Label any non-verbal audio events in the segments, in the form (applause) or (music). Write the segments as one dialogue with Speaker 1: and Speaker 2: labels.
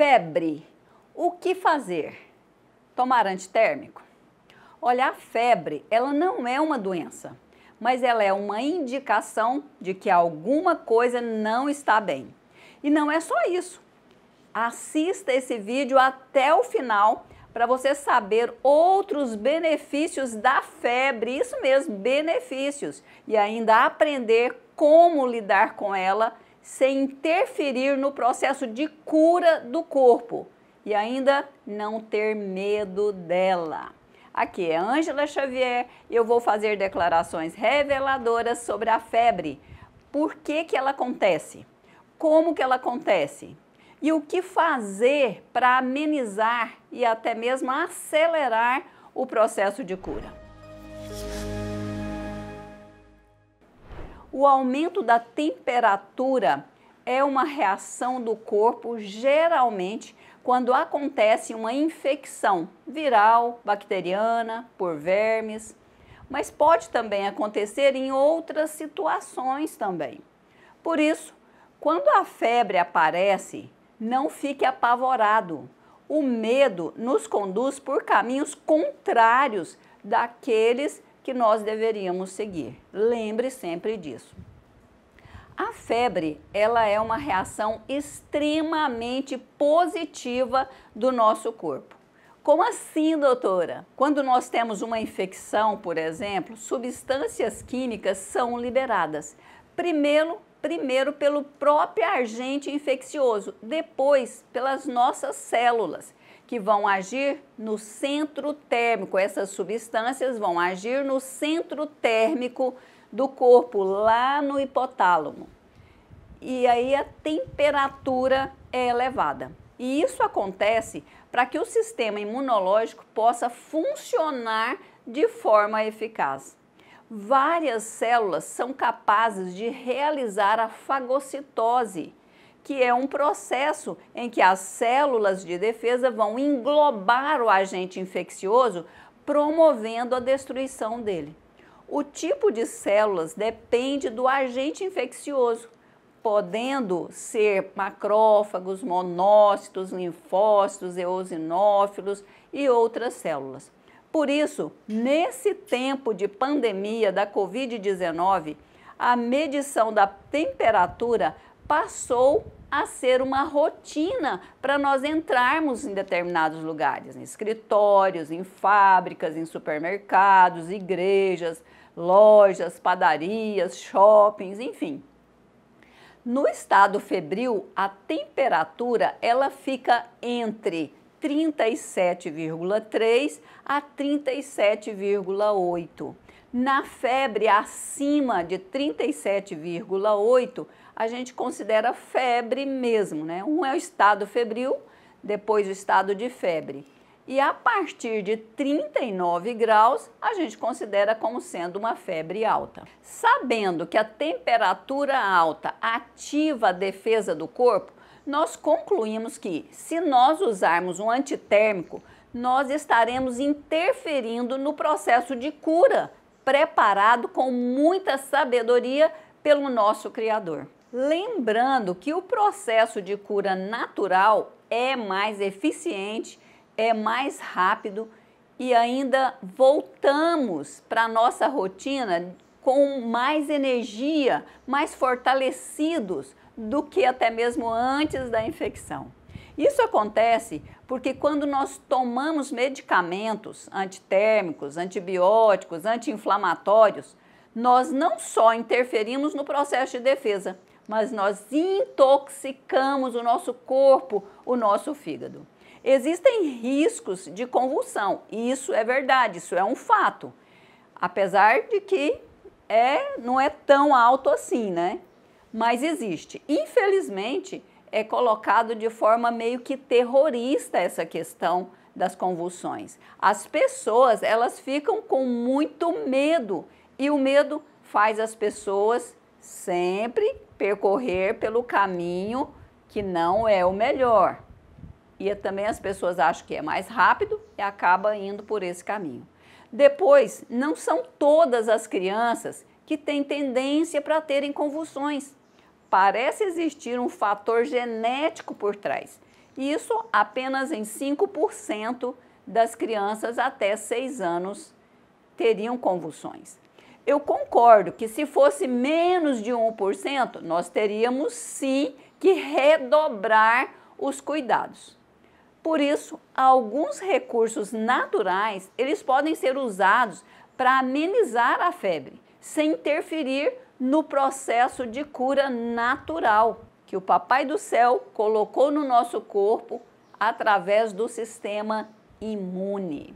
Speaker 1: Febre. O que fazer? Tomar antitérmico? Olha, a febre, ela não é uma doença, mas ela é uma indicação de que alguma coisa não está bem. E não é só isso. Assista esse vídeo até o final para você saber outros benefícios da febre, isso mesmo, benefícios, e ainda aprender como lidar com ela sem interferir no processo de cura do corpo e ainda não ter medo dela. Aqui é Ângela Xavier e eu vou fazer declarações reveladoras sobre a febre. Por que, que ela acontece? Como que ela acontece? E o que fazer para amenizar e até mesmo acelerar o processo de cura? O aumento da temperatura é uma reação do corpo, geralmente quando acontece uma infecção viral, bacteriana, por vermes, mas pode também acontecer em outras situações também. Por isso, quando a febre aparece, não fique apavorado. O medo nos conduz por caminhos contrários daqueles que nós deveríamos seguir. Lembre sempre disso. A febre, ela é uma reação extremamente positiva do nosso corpo. Como assim, doutora? Quando nós temos uma infecção, por exemplo, substâncias químicas são liberadas. Primeiro, primeiro pelo próprio agente infeccioso, depois pelas nossas células que vão agir no centro térmico. Essas substâncias vão agir no centro térmico do corpo, lá no hipotálamo. E aí a temperatura é elevada. E isso acontece para que o sistema imunológico possa funcionar de forma eficaz. Várias células são capazes de realizar a fagocitose, que é um processo em que as células de defesa vão englobar o agente infeccioso, promovendo a destruição dele. O tipo de células depende do agente infeccioso, podendo ser macrófagos, monócitos, linfócitos, eosinófilos e outras células. Por isso, nesse tempo de pandemia da Covid-19, a medição da temperatura passou a ser uma rotina para nós entrarmos em determinados lugares, em escritórios, em fábricas, em supermercados, igrejas, lojas, padarias, shoppings, enfim. No estado febril, a temperatura ela fica entre 37,3 a 37,8. Na febre acima de 37,8, a gente considera febre mesmo, né? Um é o estado febril, depois o estado de febre. E a partir de 39 graus, a gente considera como sendo uma febre alta. Sabendo que a temperatura alta ativa a defesa do corpo, nós concluímos que, se nós usarmos um antitérmico, nós estaremos interferindo no processo de cura, preparado com muita sabedoria pelo nosso Criador. Lembrando que o processo de cura natural é mais eficiente, é mais rápido e ainda voltamos para a nossa rotina com mais energia, mais fortalecidos do que até mesmo antes da infecção. Isso acontece porque quando nós tomamos medicamentos antitérmicos, antibióticos, anti-inflamatórios, nós não só interferimos no processo de defesa, mas nós intoxicamos o nosso corpo, o nosso fígado. Existem riscos de convulsão, isso é verdade, isso é um fato. Apesar de que é, não é tão alto assim, né? Mas existe. Infelizmente, é colocado de forma meio que terrorista essa questão das convulsões. As pessoas, elas ficam com muito medo e o medo faz as pessoas sempre percorrer pelo caminho que não é o melhor. E é também as pessoas acham que é mais rápido e acaba indo por esse caminho. Depois, não são todas as crianças que têm tendência para terem convulsões. Parece existir um fator genético por trás. Isso apenas em 5% das crianças até 6 anos teriam convulsões eu concordo que se fosse menos de 1%, nós teríamos sim que redobrar os cuidados. Por isso, alguns recursos naturais, eles podem ser usados para amenizar a febre, sem interferir no processo de cura natural que o papai do céu colocou no nosso corpo através do sistema imune.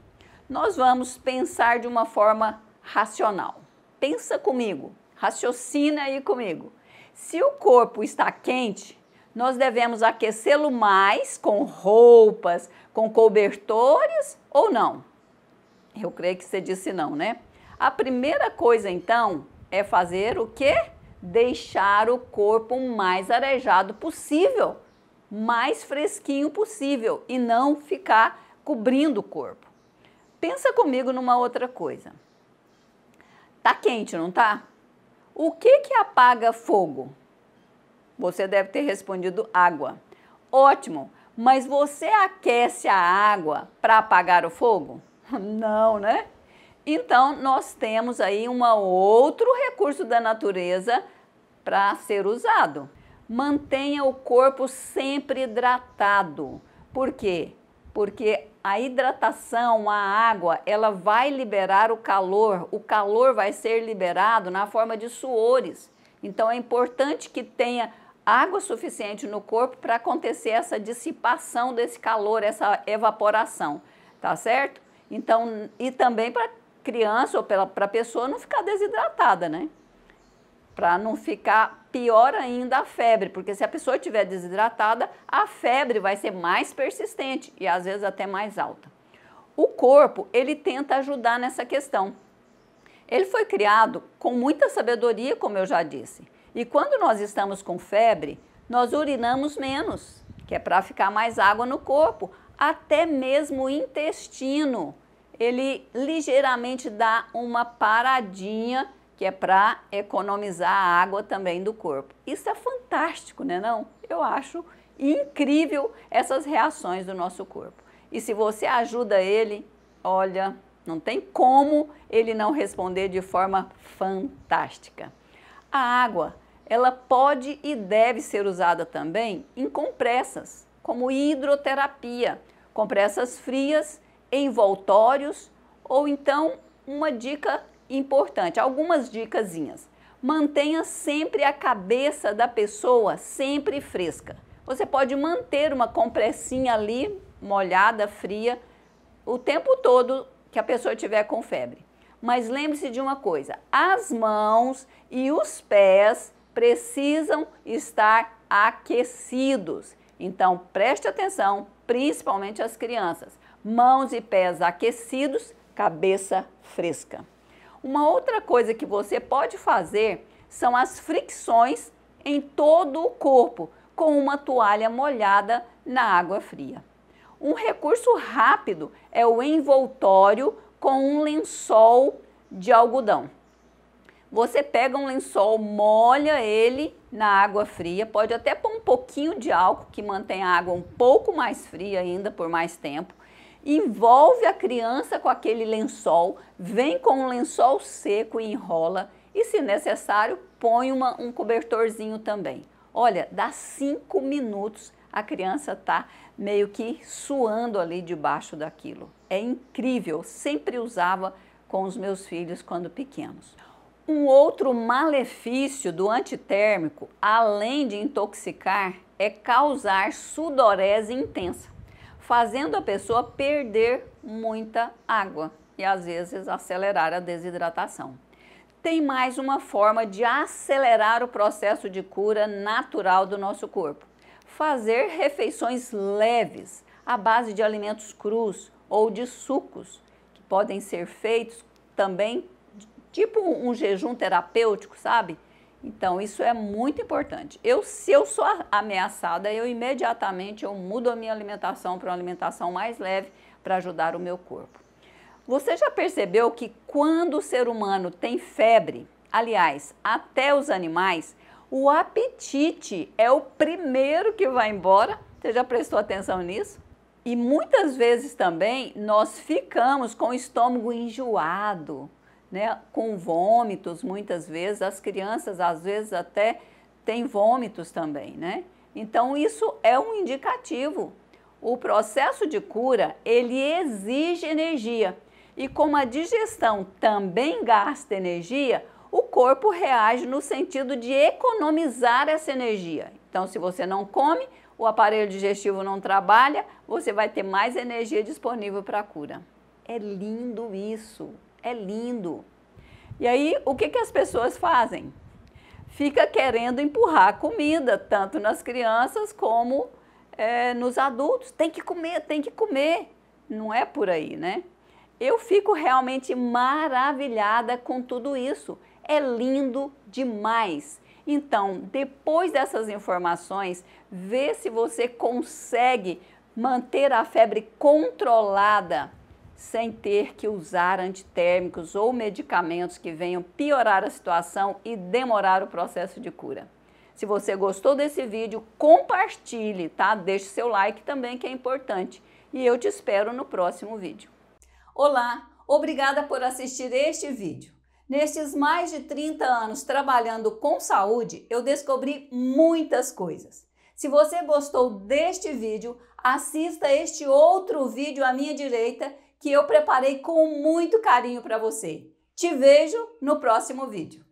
Speaker 1: Nós vamos pensar de uma forma racional pensa comigo, raciocina aí comigo. Se o corpo está quente, nós devemos aquecê-lo mais com roupas, com cobertores ou não? Eu creio que você disse não, né? A primeira coisa então é fazer o quê? Deixar o corpo mais arejado possível, mais fresquinho possível e não ficar cobrindo o corpo. Pensa comigo numa outra coisa. Tá quente, não tá? O que que apaga fogo? Você deve ter respondido água. Ótimo, mas você aquece a água para apagar o fogo? (laughs) Não, né? Então, nós temos aí um outro recurso da natureza para ser usado. Mantenha o corpo sempre hidratado, Por quê? porque a hidratação, a água, ela vai liberar o calor, o calor vai ser liberado na forma de suores. Então é importante que tenha água suficiente no corpo para acontecer essa dissipação desse calor, essa evaporação, tá certo? Então, e também para criança ou para pessoa não ficar desidratada, né? para não ficar pior ainda a febre, porque se a pessoa estiver desidratada, a febre vai ser mais persistente e às vezes até mais alta. O corpo, ele tenta ajudar nessa questão. Ele foi criado com muita sabedoria, como eu já disse. E quando nós estamos com febre, nós urinamos menos, que é para ficar mais água no corpo. Até mesmo o intestino, ele ligeiramente dá uma paradinha que é para economizar a água também do corpo. Isso é fantástico, né não? Eu acho incrível essas reações do nosso corpo. E se você ajuda ele, olha, não tem como ele não responder de forma fantástica. A água, ela pode e deve ser usada também em compressas, como hidroterapia, compressas frias, envoltórios ou então uma dica importante, algumas dicasinhas. Mantenha sempre a cabeça da pessoa sempre fresca. Você pode manter uma compressinha ali, molhada, fria, o tempo todo que a pessoa tiver com febre. Mas lembre-se de uma coisa: as mãos e os pés precisam estar aquecidos. Então preste atenção, principalmente as crianças. Mãos e pés aquecidos, cabeça fresca. Uma outra coisa que você pode fazer são as fricções em todo o corpo com uma toalha molhada na água fria. Um recurso rápido é o envoltório com um lençol de algodão. Você pega um lençol, molha ele na água fria, pode até pôr um pouquinho de álcool que mantém a água um pouco mais fria ainda por mais tempo envolve a criança com aquele lençol, vem com um lençol seco e enrola, e se necessário, põe uma, um cobertorzinho também. Olha, dá cinco minutos a criança tá meio que suando ali debaixo daquilo. É incrível, sempre usava com os meus filhos quando pequenos. Um outro malefício do antitérmico, além de intoxicar, é causar sudorese intensa fazendo a pessoa perder muita água e às vezes acelerar a desidratação. Tem mais uma forma de acelerar o processo de cura natural do nosso corpo: fazer refeições leves à base de alimentos crus ou de sucos, que podem ser feitos também tipo um jejum terapêutico, sabe? Então, isso é muito importante. Eu, se eu sou ameaçada, eu imediatamente eu mudo a minha alimentação para uma alimentação mais leve para ajudar o meu corpo. Você já percebeu que quando o ser humano tem febre, aliás, até os animais, o apetite é o primeiro que vai embora? Você já prestou atenção nisso? E muitas vezes também nós ficamos com o estômago enjoado, né, com vômitos muitas vezes, as crianças às vezes até têm vômitos também, né? Então isso é um indicativo. O processo de cura, ele exige energia. E como a digestão também gasta energia, o corpo reage no sentido de economizar essa energia. Então, se você não come, o aparelho digestivo não trabalha, você vai ter mais energia disponível para a cura. É lindo isso é lindo. E aí, o que, que as pessoas fazem? Fica querendo empurrar comida, tanto nas crianças como é, nos adultos. Tem que comer, tem que comer. Não é por aí, né? Eu fico realmente maravilhada com tudo isso. É lindo demais. Então, depois dessas informações, vê se você consegue manter a febre controlada sem ter que usar antitérmicos ou medicamentos que venham piorar a situação e demorar o processo de cura. Se você gostou desse vídeo, compartilhe, tá? Deixe seu like também que é importante. E eu te espero no próximo vídeo. Olá, obrigada por assistir este vídeo. Nestes mais de 30 anos trabalhando com saúde, eu descobri muitas coisas. Se você gostou deste vídeo, assista este outro vídeo à minha direita que eu preparei com muito carinho para você. Te vejo no próximo vídeo.